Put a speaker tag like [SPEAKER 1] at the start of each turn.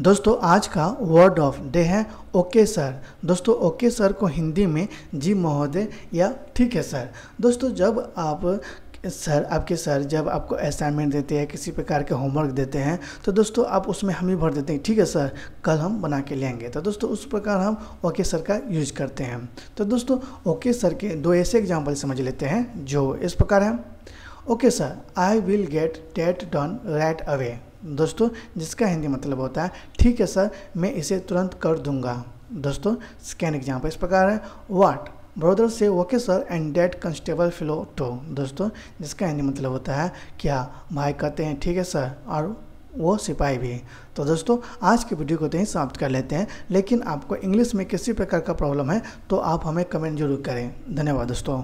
[SPEAKER 1] दोस्तों आज का वर्ड ऑफ डे है ओके सर दोस्तों ओके सर को हिंदी में जी महोदय या ठीक है सर दोस्तों जब आप सर आपके सर जब आपको असाइनमेंट देते हैं किसी प्रकार के होमवर्क देते हैं तो दोस्तों आप उसमें हम ही भर देते हैं ठीक है सर कल हम बना के लेंगे तो दोस्तों उस प्रकार हम ओके सर का यूज करते हैं तो दोस्तों ओके सर के दो ऐसे एग्जाम्पल समझ लेते हैं जो इस प्रकार हैं okay sir I will get that done right away दोस्तों जिसका हिंदी मतलब होता है ठीक है सर मैं इसे तुरंत कर दूंगा दोस्तों स्कैन एग्जाम्पल इस प्रकार है वाट ब्रदर से okay sir and that constable फिलो टो दोस्तों जिसका हिंदी मतलब होता है क्या भाई कहते हैं ठीक है सर और वो सिपाही भी तो दोस्तों आज की वीडियो को तो ही समाप्त कर लेते हैं लेकिन आपको इंग्लिश में किसी प्रकार का प्रॉब्लम है तो आप हमें कमेंट जरूर करें धन्यवाद दोस्तों